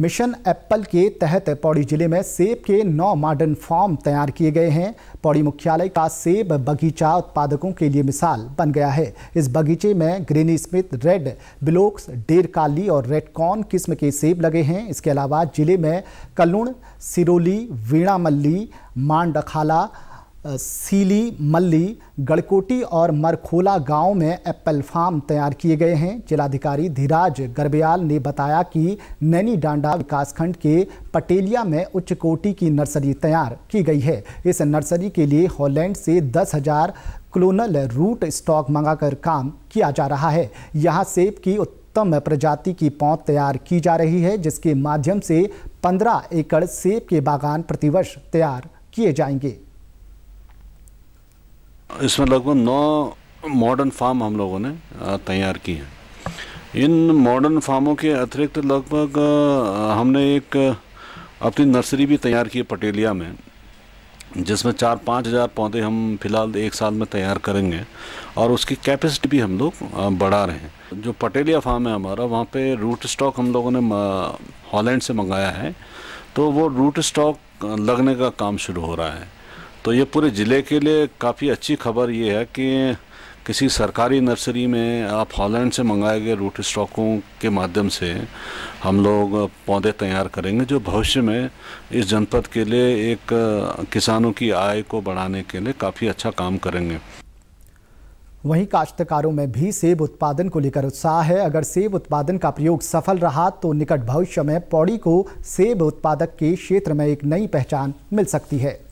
mission Apple के तहत पौड़ी जिले में सेब के नौ मॉडर्न फॉर्म तैयार किए गए हैं पौड़ी मुख्यालय का सेब बगीचा उत्पादकों के लिए मिसाल बन गया है इस बगीचे में ग्रेनी स्मिथ रेड ब्लोक्स डेर काली और रेडकॉर्न किस्म के सेब लगे हैं इसके अलावा जिले में कलुण सिरोली वीणामल्ली मांडखाला सीली मल्ली गड़कोटी और मरखोला गांव में एप्पल फार्म तैयार किए गए हैं जिलाधिकारी धीराज गर्बयाल ने बताया कि नैनी डांडा विकासखंड के पटेलिया में उच्च कोटि की नर्सरी तैयार की गई है इस नर्सरी के लिए हॉलैंड से दस हजार क्लोनल रूट स्टॉक मंगाकर काम किया जा रहा है यहाँ सेब की उत्तम प्रजाति की पौध तैयार की जा रही है जिसके माध्यम से पंद्रह एकड़ सेब के बागान प्रतिवर्ष तैयार किए जाएंगे इसमें लगभग नौ मॉडर्न फार्म हम लोगों ने तैयार की हैं इन मॉडर्न फार्मों के अतिरिक्त लगभग हमने एक अपनी नर्सरी भी तैयार की है पटेलिया में जिसमें चार पाँच हज़ार पौधे हम फिलहाल एक साल में तैयार करेंगे और उसकी कैपेसिटी भी हम लोग बढ़ा रहे हैं जो पटेलिया फार्म है हमारा वहाँ पे रूट स्टॉक हम लोगों ने हॉलैंड से मंगाया है तो वो रूट स्टॉक लगने का काम शुरू हो रहा है तो ये पूरे ज़िले के लिए काफ़ी अच्छी खबर ये है कि किसी सरकारी नर्सरी में आप हॉलैंड से मंगाए गए रूट स्टॉकों के माध्यम से हम लोग पौधे तैयार करेंगे जो भविष्य में इस जनपद के लिए एक किसानों की आय को बढ़ाने के लिए काफ़ी अच्छा काम करेंगे वहीं काश्तकारों में भी सेब उत्पादन को लेकर उत्साह है अगर सेब उत्पादन का प्रयोग सफल रहा तो निकट भविष्य में पौड़ी को सेब उत्पादक के क्षेत्र में एक नई पहचान मिल सकती है